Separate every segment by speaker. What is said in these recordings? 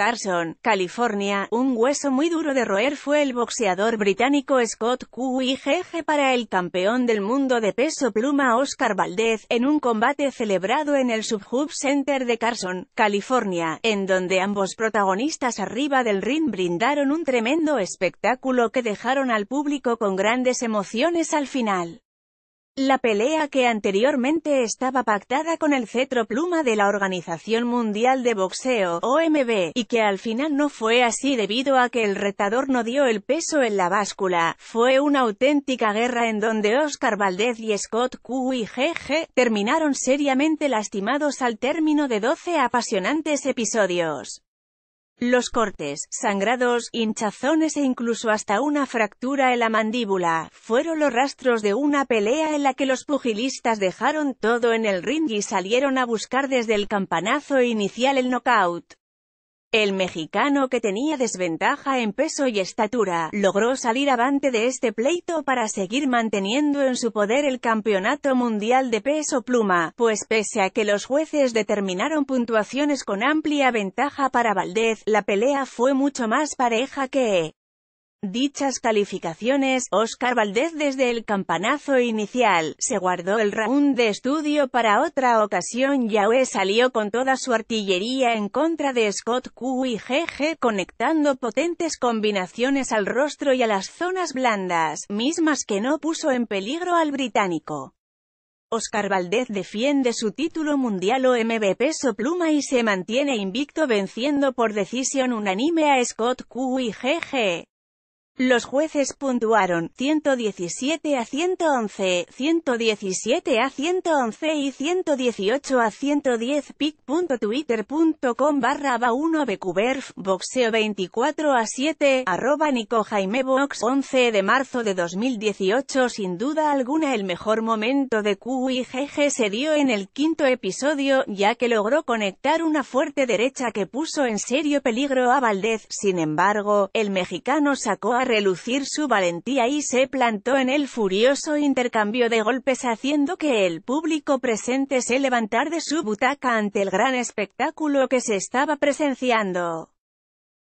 Speaker 1: Carson, California. Un hueso muy duro de roer fue el boxeador británico Scott jefe para el campeón del mundo de peso pluma Oscar Valdez, en un combate celebrado en el Subhub Center de Carson, California, en donde ambos protagonistas arriba del ring brindaron un tremendo espectáculo que dejaron al público con grandes emociones al final. La pelea que anteriormente estaba pactada con el cetro pluma de la Organización Mundial de Boxeo, OMB, y que al final no fue así debido a que el retador no dio el peso en la báscula, fue una auténtica guerra en donde Oscar Valdez y Scott Q GG terminaron seriamente lastimados al término de 12 apasionantes episodios. Los cortes, sangrados, hinchazones e incluso hasta una fractura en la mandíbula, fueron los rastros de una pelea en la que los pugilistas dejaron todo en el ring y salieron a buscar desde el campanazo inicial el knockout. El mexicano que tenía desventaja en peso y estatura, logró salir avante de este pleito para seguir manteniendo en su poder el campeonato mundial de peso pluma, pues pese a que los jueces determinaron puntuaciones con amplia ventaja para Valdez, la pelea fue mucho más pareja que Dichas calificaciones, Oscar Valdez desde el campanazo inicial, se guardó el round de estudio para otra ocasión Yahweh salió con toda su artillería en contra de Scott Q y GG conectando potentes combinaciones al rostro y a las zonas blandas, mismas que no puso en peligro al británico. Oscar Valdez defiende su título mundial o Peso pluma y se mantiene invicto venciendo por decisión unánime a Scott Q y GG. Los jueces puntuaron 117 a 111, 117 a 111 y 118 a 110 pic.twitter.com barra 1 bqberf boxeo 24 a 7, arroba Nico Jaime Box 11 de marzo de 2018 Sin duda alguna el mejor momento de QIGG se dio en el quinto episodio, ya que logró conectar una fuerte derecha que puso en serio peligro a Valdez, sin embargo, el mexicano sacó a relucir su valentía y se plantó en el furioso intercambio de golpes haciendo que el público presente se levantara de su butaca ante el gran espectáculo que se estaba presenciando.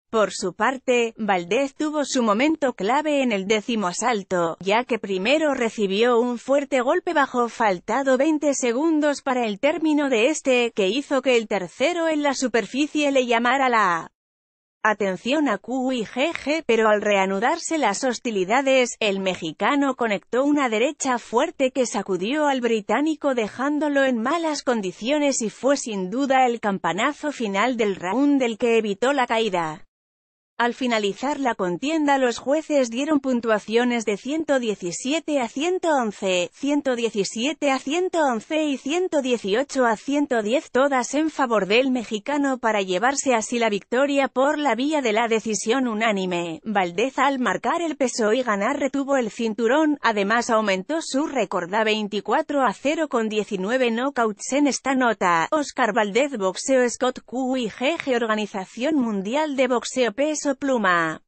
Speaker 1: Por su parte, Valdez tuvo su momento clave en el décimo asalto, ya que primero recibió un fuerte golpe bajo faltado 20 segundos para el término de este, que hizo que el tercero en la superficie le llamara la atención a Q y GG, pero al reanudarse las hostilidades, el mexicano conectó una derecha fuerte que sacudió al británico dejándolo en malas condiciones y fue sin duda el campanazo final del round del que evitó la caída. Al finalizar la contienda los jueces dieron puntuaciones de 117 a 111, 117 a 111 y 118 a 110 todas en favor del mexicano para llevarse así la victoria por la vía de la decisión unánime. Valdez al marcar el peso y e ganar retuvo el cinturón, además aumentó su récord a 24 a 0 con 19 knockouts en esta nota. Oscar Valdez Boxeo Scott Q y Organización Mundial de Boxeo Peso e. peso pluma.